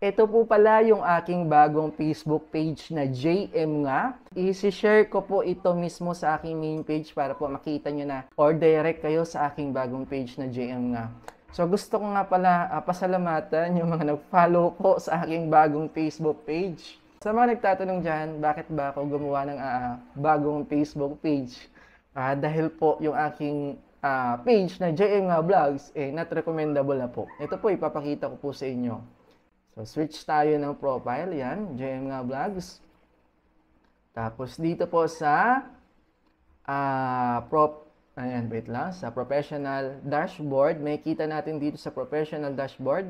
Ito po pala yung aking bagong Facebook page na JM nga. I-share ko po ito mismo sa aking main page para po makita nyo na or direct kayo sa aking bagong page na JM nga. So gusto ko nga pala uh, pasalamatan yung mga nag-follow po sa aking bagong Facebook page. Sa mga nagtatanong dyan, bakit ba ako gumawa ng uh, bagong Facebook page? Uh, dahil po yung aking uh, page na JM nga Vlogs, eh, not recommendable na po. Ito po ipapakita ko po sa inyo. So, switch tayo ng profile. Yan, JM nga Vlogs. Tapos, dito po sa uh, prop, ayan, wait lang, sa professional dashboard, may kita natin dito sa professional dashboard,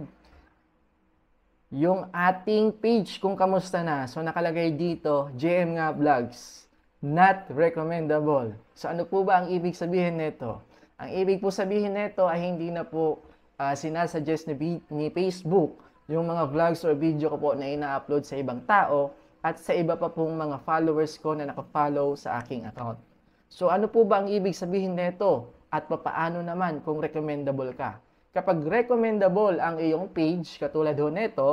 yung ating page kung kamusta na. So, nakalagay dito, JM nga Vlogs, not recommendable. So, ano po ba ang ibig sabihin nito? Ang ibig po sabihin nito ay hindi na po uh, sinasuggest ni, ni Facebook yung mga vlogs or video ko po na ina-upload sa ibang tao at sa iba pa pong mga followers ko na nakafollow sa aking account. So ano po ba ang ibig sabihin nito at papaano naman kung recommendable ka? Kapag recommendable ang iyong page, katulad ho nito,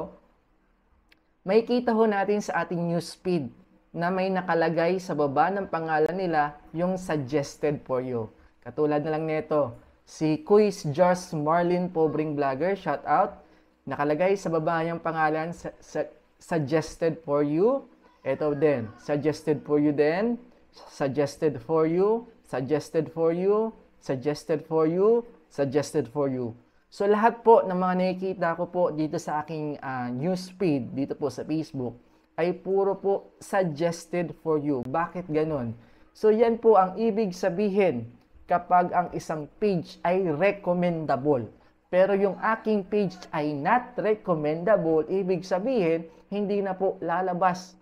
may kita ho natin sa ating newsfeed na may nakalagay sa baba ng pangalan nila yung suggested for you. Katulad na lang nito, si Quiz Jars Marlin Pobring Vlogger, shout out. Nakalagay sa baba yung pangalan sa, sa, suggested for you. Ito din, suggested for you then, suggested for you, suggested for you, suggested for you, suggested for you. So lahat po ng mga nakikita ko po dito sa aking uh, ah, newsfeed, dito po sa Facebook, ay puro po suggested for you. Bakit ganun? So yan po ang ibig sabihin kapag ang isang page ay recommendable. Pero yung aking page ay not recommendable, ibig sabihin, hindi na po lalabas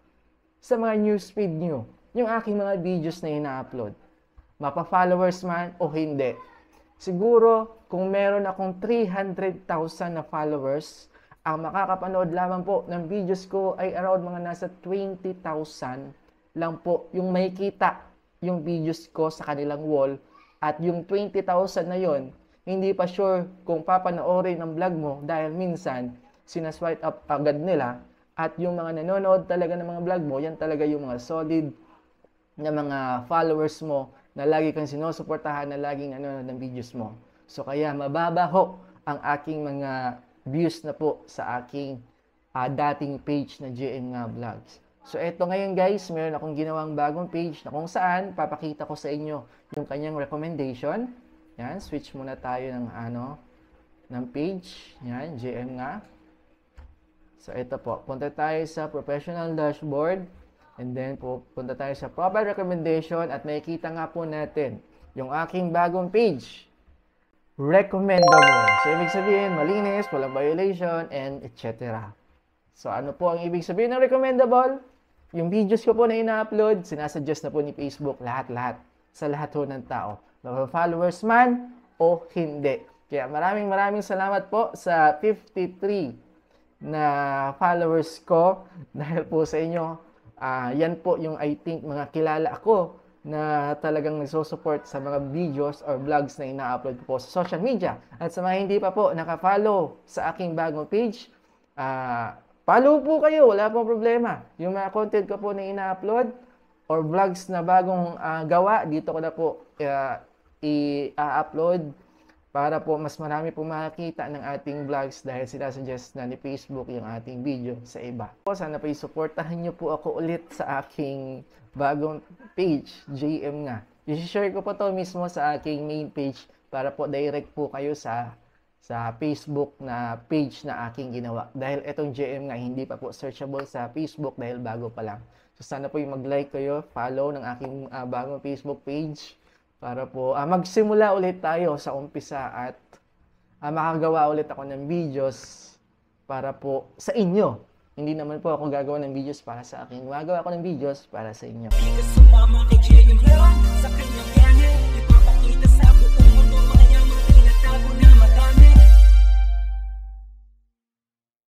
sa mga newsfeed nyo yung aking mga videos na ina-upload. Mapa-followers man o hindi. Siguro, kung meron akong 300,000 na followers, ang makakapanood lamang po ng videos ko ay around mga nasa 20,000 lang po yung makikita yung videos ko sa kanilang wall at yung 20,000 na yon hindi pa sure kung papanoorin ang vlog mo dahil minsan sinaswipe up agad nila at yung mga nanonood talaga ng mga vlog mo, yan talaga yung mga solid na mga followers mo na lagi kang sinusuportahan na laging nanonood ng videos mo. So kaya mababa ho ang aking mga views na po sa aking uh, dating page na GM nga Vlogs. So eto ngayon guys, meron akong ginawang bagong page na kung saan papakita ko sa inyo yung kanyang recommendation yan, switch muna tayo ng ano, ng page. Yan, GM nga. So, ito po. Punta tayo sa professional dashboard. And then, punta tayo sa profile recommendation at makikita nga po natin yung aking bagong page. Recommendable. So, ibig sabihin, malinis, walang violation, and etc. So, ano po ang ibig sabihin ng recommendable? Yung videos ko po na ina-upload, sinasuggest na po ni Facebook lahat-lahat sa lahat po ng tao followers man o hindi. Kaya maraming maraming salamat po sa 53 na followers ko dahil po sa inyo. Uh, yan po yung I think mga kilala ako na talagang nagsusupport sa mga videos or vlogs na ina-upload po sa social media. At sa mga hindi pa po nakafollow sa aking bagong page, uh, follow po kayo, wala pong problema. Yung mga content ko po na ina-upload or vlogs na bagong uh, gawa, dito ko na po uh, i-upload para po mas marami po makakita ng ating vlogs dahil sila suggest na ni Facebook yung ating video sa iba. Po, sana po isuportahan nyo po ako ulit sa aking bagong page, JM nga. I-share ko po to mismo sa aking main page para po direct po kayo sa sa Facebook na page na aking ginawa. Dahil itong JM nga hindi pa po searchable sa Facebook dahil bago pa lang. So sana po yung mag-like kayo, follow ng aking uh, bagong Facebook page para po uh, magsimula ulit tayo sa umpisa at uh, makagawa ulit ako ng videos para po sa inyo. Hindi naman po ako gagawa ng videos para sa akin. Gagawa ako ng videos para sa inyo. Sumama